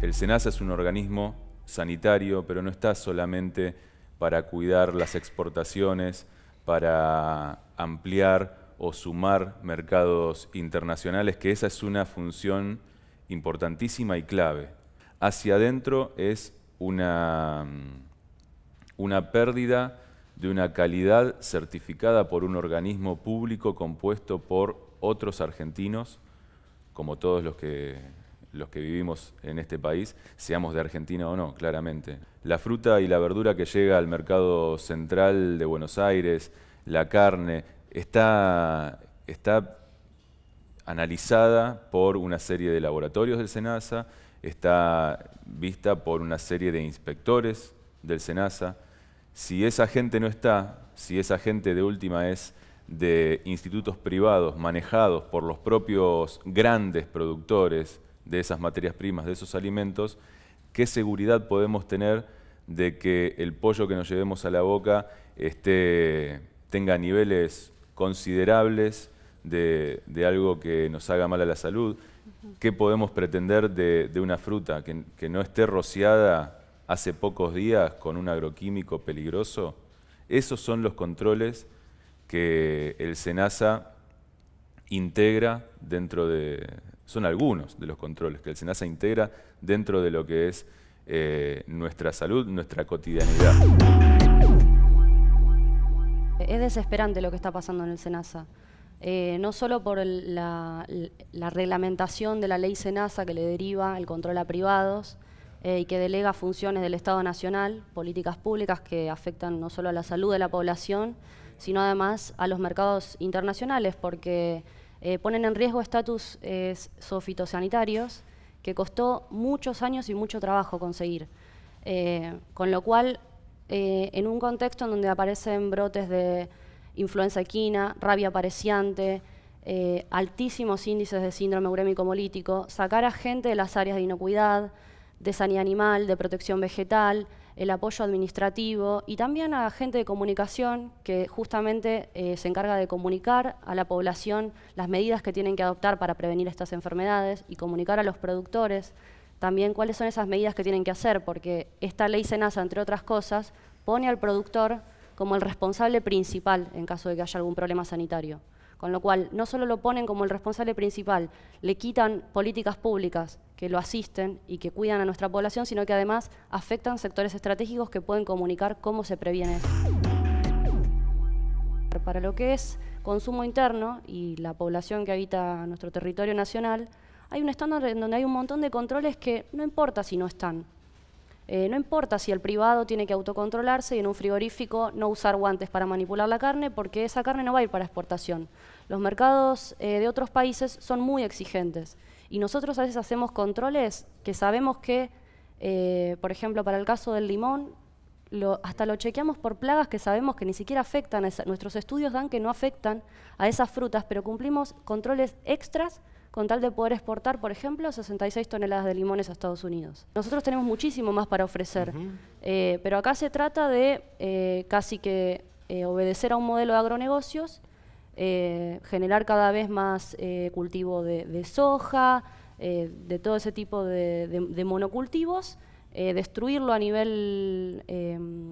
El SENASA es un organismo sanitario, pero no está solamente para cuidar las exportaciones, para ampliar o sumar mercados internacionales, que esa es una función importantísima y clave. Hacia adentro es una, una pérdida de una calidad certificada por un organismo público compuesto por otros argentinos, como todos los que los que vivimos en este país, seamos de Argentina o no, claramente. La fruta y la verdura que llega al mercado central de Buenos Aires, la carne, está, está analizada por una serie de laboratorios del SENASA, está vista por una serie de inspectores del SENASA. Si esa gente no está, si esa gente de última es de institutos privados manejados por los propios grandes productores, de esas materias primas, de esos alimentos, qué seguridad podemos tener de que el pollo que nos llevemos a la boca tenga niveles considerables de, algo que nos haga mal a la salud. ¿Qué podemos pretender de, una fruta que, que, no esté rociada hace pocos días con un agroquímico peligroso? Esos son los controles que el SENASA integra dentro de, son algunos de los controles que el SENASA integra dentro de lo que es eh, nuestra salud, nuestra cotidianidad. Es desesperante lo que está pasando en el SENASA. Eh, no solo por la, reglamentación de la ley SENASA que le deriva el control a privados eh, y que delega funciones del Estado Nacional, políticas públicas que afectan no solo a la salud de la población, sino además a los mercados internacionales, porque eh, ponen en riesgo estatus eh, que costó muchos años y mucho trabajo conseguir. Eh, con lo cual, eh, en un contexto en donde aparecen brotes de influenza equina, rabia pareciante, altísimos índices de síndrome urémico molítico, sacar a gente de las áreas de inocuidad, de sanidad animal, de protección vegetal, el apoyo administrativo y también a gente de comunicación que justamente eh, se encarga de comunicar a la población las medidas que tienen que adoptar para prevenir estas enfermedades y comunicar a los productores también cuáles son esas medidas que tienen que hacer, porque esta ley SENASA, entre otras cosas, pone al productor como el responsable principal en caso de que haya algún problema sanitario. Con lo cual, no solo lo ponen como el responsable principal, le quitan políticas públicas que lo asisten y que cuidan a nuestra población, sino que además afectan sectores estratégicos que pueden comunicar cómo se previene eso. Para lo que es consumo interno y la población que habita nuestro territorio nacional, hay un estándar en donde hay un montón de controles que no importa si no están, eh, no importa si el privado tiene que autocontrolarse y en un frigorífico no usar guantes para manipular la carne porque esa carne no va a ir para exportación. Los mercados eh, de otros países son muy exigentes y nosotros a veces hacemos controles que sabemos que, eh, por ejemplo, para el caso del limón, hasta lo chequeamos por plagas que sabemos que ni siquiera afectan, a nuestros estudios dan que no afectan a esas frutas, pero cumplimos controles extras con tal de poder exportar, por ejemplo, 66 toneladas de limones a Estados Unidos. Nosotros tenemos muchísimo más para ofrecer, eh, pero acá se trata de eh, casi que eh, obedecer a un modelo de agronegocios, generar cada vez más cultivo de, soja, de todo ese tipo de, monocultivos, destruirlo a nivel,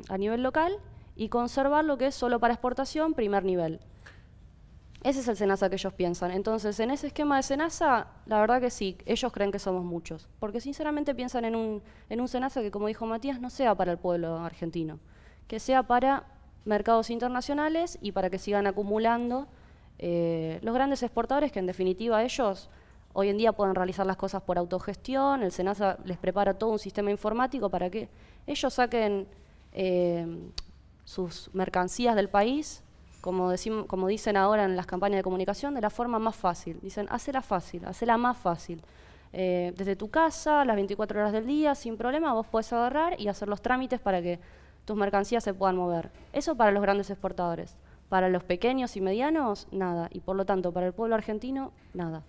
a nivel local y conservar lo que es solo para exportación, primer nivel. Ese es el SENASA que ellos piensan. Entonces, en ese esquema de SENASA, la verdad que sí, ellos creen que somos muchos. Porque sinceramente piensan en un, en un SENASA que, como dijo Matías, no sea para el pueblo argentino, que sea para mercados internacionales y para que sigan acumulando eh, los grandes exportadores que en definitiva ellos hoy en día pueden realizar las cosas por autogestión, el SENASA les prepara todo un sistema informático para que ellos saquen eh, sus mercancías del país como, como dicen ahora en las campañas de comunicación, de la forma más fácil. Dicen, hacela fácil, hacela más fácil. Eh, desde tu casa, las 24 horas del día, sin problema, vos puedes agarrar y hacer los trámites para que tus mercancías se puedan mover. Eso para los grandes exportadores. Para los pequeños y medianos, nada. Y por lo tanto, para el pueblo argentino, nada.